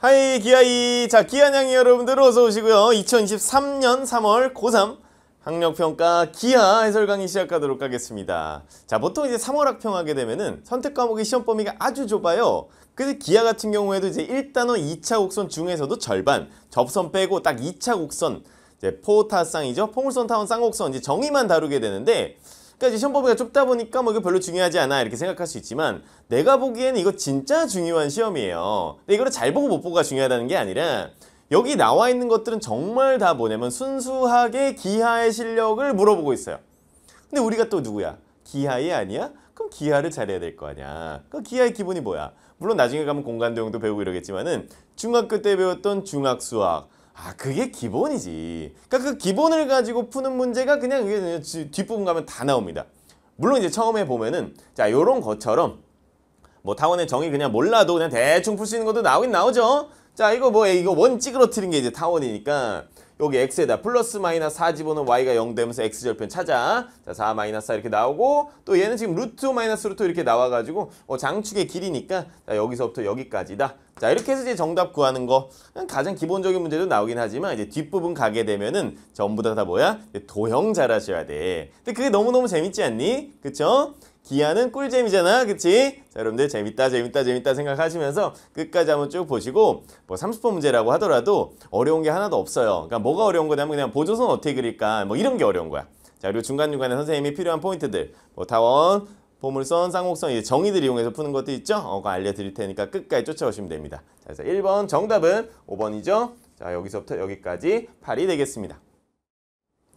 하이 기아이 자 기아냥이 여러분들 어서 오시고요 2023년 3월 고3 학력평가 기아 해설 강의 시작하도록 하겠습니다 자 보통 이제 3월 학평하게 되면은 선택 과목의 시험 범위가 아주 좁아요 그래서 기아 같은 경우에도 이제 1단원 2차 곡선 중에서도 절반 접선 빼고 딱 2차 곡선 이제 포타쌍이죠 포물선 타원 쌍곡선 이제 정의만 다루게 되는데 그러니까 이제 시험 범위가 좁다 보니까 뭐 이거 별로 중요하지 않아 이렇게 생각할 수 있지만 내가 보기에는 이거 진짜 중요한 시험이에요. 근데 이거를 잘 보고 못 보고가 중요하다는 게 아니라 여기 나와 있는 것들은 정말 다 뭐냐면 순수하게 기하의 실력을 물어보고 있어요. 근데 우리가 또 누구야? 기하의 아니야? 그럼 기하를 잘해야 될 거 아니야. 그 기하의 기본이 뭐야? 물론 나중에 가면 공간 도형도 배우고 이러겠지만은 중학교 때 배웠던 중학 수학, 아 그게 기본이지 그러니까 그 기본을 가지고 푸는 문제가 그냥 이게 뒷부분 가면 다 나옵니다 물론 이제 처음에 보면은 자 요런 것처럼 뭐 타원의 정의 그냥 몰라도 그냥 대충 풀 수 있는 것도 나오긴 나오죠 자 이거 뭐 이거 원 찌그러뜨린 게 이제 타원이니까 여기 x에다 플러스 마이너스 4 집어넣은 y가 0 되면서 x절편 찾아. 자, 4 마이너스 4 이렇게 나오고 또 얘는 지금 루트 마이너스 루트 이렇게 나와가지고 어, 장축의 길이니까 자, 여기서부터 여기까지다. 자 이렇게 해서 이제 정답 구하는 거 음, 가장 기본적인 문제도 나오긴 하지만 이제 뒷부분 가게 되면은 전부 다 다 뭐야 도형 잘하셔야 돼. 근데 그게 너무 너무 재밌지 않니? 그쵸? 기아는 꿀잼이잖아 그치? 자 여러분들 재밌다 재밌다 재밌다 생각하시면서 끝까지 한번 쭉 보시고 뭐 30번 문제라고 하더라도 어려운 게 하나도 없어요 그러니까 뭐가 어려운 거냐면 그냥 보조선 어떻게 그릴까 뭐 이런 게 어려운 거야 자 그리고 중간중간에 선생님이 필요한 포인트들 뭐 타원 보물선, 쌍곡선 이제 정의들 이용해서 푸는 것도 있죠? 어, 그거 알려드릴 테니까 끝까지 쫓아오시면 됩니다. 자, 그래서 1번 정답은 5번이죠? 자, 여기서부터 여기까지 8이 되겠습니다.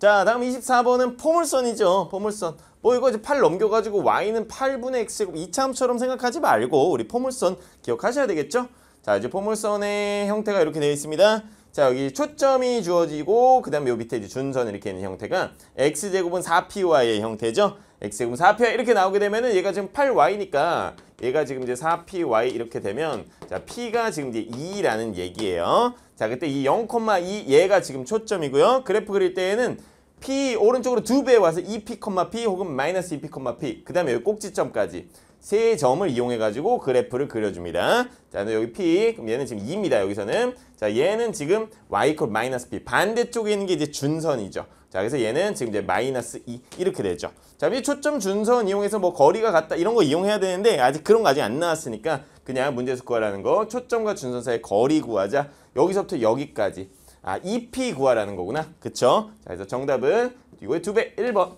자 다음 24번은 포물선이죠 포물선 뭐 이거 이제 8 넘겨가지고 y는 8분의 x제곱 이참처럼 생각하지 말고 우리 포물선 기억하셔야 되겠죠 자 이제 포물선의 형태가 이렇게 되어 있습니다 자 여기 초점이 주어지고 그 다음에 요 밑에 이제 준선 이렇게 있는 형태가 x제곱은 4py의 형태죠 x제곱은 4py 이렇게 나오게 되면은 얘가 지금 8y니까 얘가 지금 이제 4py 이렇게 되면 자 p가 지금 이제 2라는 얘기예요. 자 그때 이 0,2 얘가 지금 초점이고요. 그래프 그릴 때에는 p 오른쪽으로 두 배 와서 2p, p 혹은 마이너스 2p, p 그 다음에 여기 꼭지점까지 세 점을 이용해가지고 그래프를 그려줍니다. 자, 여기 P, 그럼 얘는 지금 2입니다. 여기서는. 자, 얘는 지금 Y 콜 마이너스 P. 반대쪽에 있는 게 이제 준선이죠. 자 그래서 얘는 지금 이제 마이너스 2 이렇게 되죠. 자 이제 초점 준선 이용해서 뭐 거리가 같다 이런 거 이용해야 되는데 아직 그런 거 아직 안 나왔으니까 그냥 문제에서 구하라는 거 초점과 준선 사이 거리 구하자 여기서부터 여기까지 아 EP 구하라는 거구나 그쵸? 자 그래서 정답은 이거의 두배 1번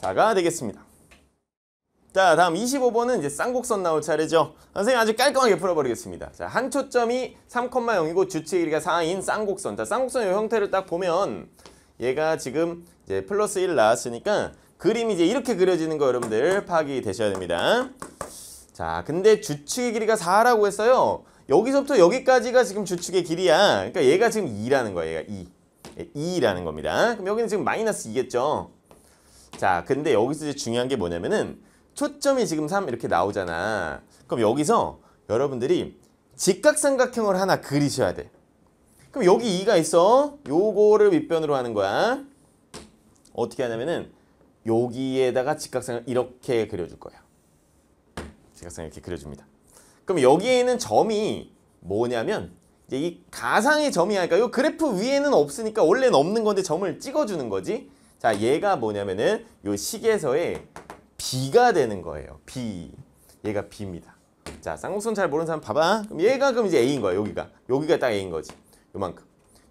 4가 되겠습니다. 자 다음 25번은 이제 쌍곡선 나올 차례죠 선생님 아주 깔끔하게 풀어버리겠습니다 자 한 초점이 3,0이고 주체 길이가 4인 쌍곡선 자 쌍곡선의 형태를 딱 보면 얘가 지금 이제 플러스 1 나왔으니까 그림이 이제 이렇게 그려지는 거 여러분들 파악이 되셔야 됩니다. 자, 근데 주축의 길이가 4라고 했어요. 여기서부터 여기까지가 지금 주축의 길이야. 그러니까 얘가 지금 2라는 거야. 얘가 2. 2라는 겁니다. 그럼 여기는 지금 마이너스 2겠죠. 자, 근데 여기서 이제 중요한 게 뭐냐면은 초점이 지금 3 이렇게 나오잖아. 그럼 여기서 여러분들이 직각삼각형을 하나 그리셔야 돼. 그럼 여기 2가 있어. 요거를 윗변으로 하는 거야. 어떻게 하냐면은 여기에다가 직각선을 이렇게 그려줄 거야. 직각선을 이렇게 그려줍니다. 그럼 여기에 있는 점이 뭐냐면 이제 이 가상의 점이 아니까 요 그래프 위에는 없으니까 원래는 없는 건데 점을 찍어주는 거지. 자 얘가 뭐냐면은 요시계서의 B가 되는 거예요. B. 얘가 B입니다. 자 쌍곡선 잘 모르는 사람 봐봐. 그럼 얘가 그럼 이제 A인 거야 여기가. 여기가 딱 A인 거지. 요만큼.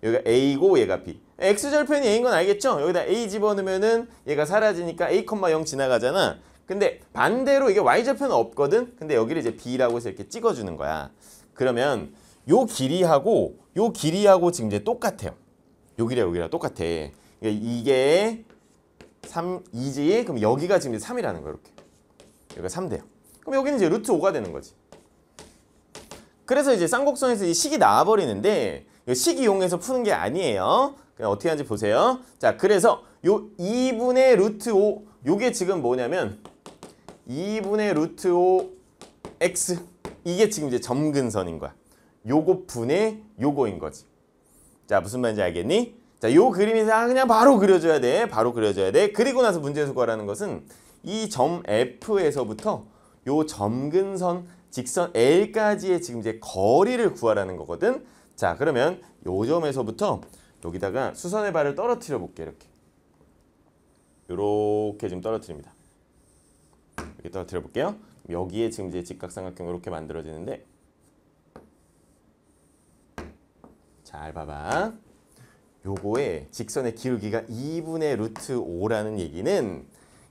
여기가 A고 얘가 B. X절편이 A인 건 알겠죠? 여기다 A 집어넣으면은 얘가 사라지니까 A,0 지나가잖아. 근데 반대로 이게 Y절편은 없거든? 근데 여기를 이제 B라고 해서 이렇게 찍어주는 거야. 그러면 요 길이하고 요 길이하고 지금 이제 똑같아요. 요 길이랑 여기랑 똑같아. 그러니까 이게 3, 2지 그럼 여기가 지금 3이라는 거예 이렇게. 여기가 3돼요. 그럼 여기는 이제 루트 5가 되는 거지. 그래서 이제 쌍곡선에서 이 식이 나와버리는데 식 이용해서 푸는 게 아니에요. 그냥 어떻게 하는지 보세요. 자, 그래서 요 2분의 루트 5 요게 지금 뭐냐면 2분의 루트 5 x 이게 지금 이제 점근선인 거야. 요거 분의 요거인 거지. 자, 무슨 말인지 알겠니? 자, 요 그림이 에 아, 그냥 바로 그려줘야 돼. 바로 그려줘야 돼. 그리고 나서 문제 구하라는 것은 이 점 F에서부터 요 점근선 직선 L까지의 지금 이제 거리를 구하라는 거거든. 자 그러면 요 점에서부터 여기다가 수선의 발을 떨어뜨려 볼게요 이렇게 요렇게 지금 떨어뜨립니다 이렇게 떨어뜨려 볼게요 여기에 지금 이제 직각삼각형 이렇게 만들어지는데 잘 봐봐 요거의 직선의 기울기가 2분의 루트 5라는 얘기는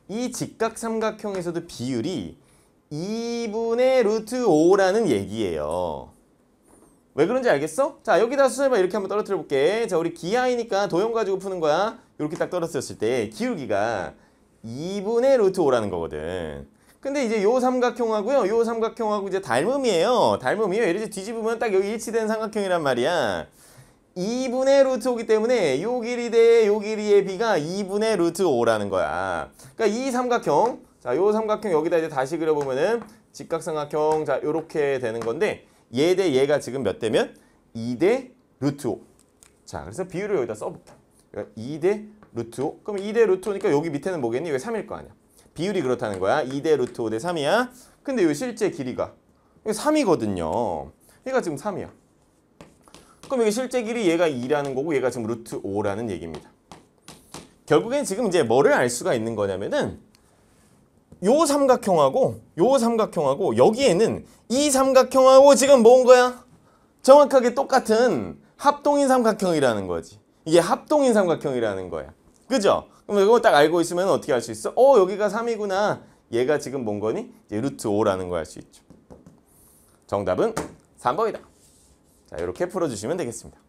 이 직각삼각형에서도 비율이 2분의 루트 5라는 얘기예요 왜 그런지 알겠어? 자 여기다 수술해봐 이렇게 한번 떨어뜨려 볼게 자 우리 기하이니까 도형 가지고 푸는 거야 이렇게 딱 떨어뜨렸을 때 기울기가 2분의 루트 5라는 거거든 근데 이제 요 삼각형하고요 요 삼각형하고 이제 닮음이에요 닮음이에요 이렇게 뒤집으면 딱 여기 일치된 삼각형이란 말이야 2분의 루트 5기 때문에 요 길이 대 요 길이의 비가 2분의 루트 5라는 거야 그러니까 이 삼각형 자 요 삼각형 여기다 이제 다시 그려보면은 직각삼각형 자 요렇게 되는 건데 얘대 얘가 지금 몇 대면? 2 대 루트 5. 자, 그래서 비율을 여기다 써볼게. 그2대 그러니까 루트 5. 그럼 2 대 루트 5니까 여기 밑에는 뭐겠니? 이게 3일 거 아니야. 비율이 그렇다는 거야. 2 대 루트 5 대 3이야. 근데 이 실제 길이가 3이거든요. 얘가 지금 3이야. 그럼 이게 실제 길이 얘가 2라는 거고 얘가 지금 루트 5라는 얘기입니다. 결국엔 지금 이제 뭐를 알 수가 있는 거냐면은 요 삼각형하고 요 삼각형하고 여기에는 이 삼각형하고 지금 뭔 거야? 정확하게 똑같은 합동인 삼각형이라는 거지. 이게 합동인 삼각형이라는 거야. 그죠? 그럼 이거 딱 알고 있으면 어떻게 할 수 있어? 어 여기가 3이구나. 얘가 지금 뭔 거니? 이제 루트 5라는 거 할 수 있죠. 정답은 3번이다. 자 이렇게 풀어주시면 되겠습니다.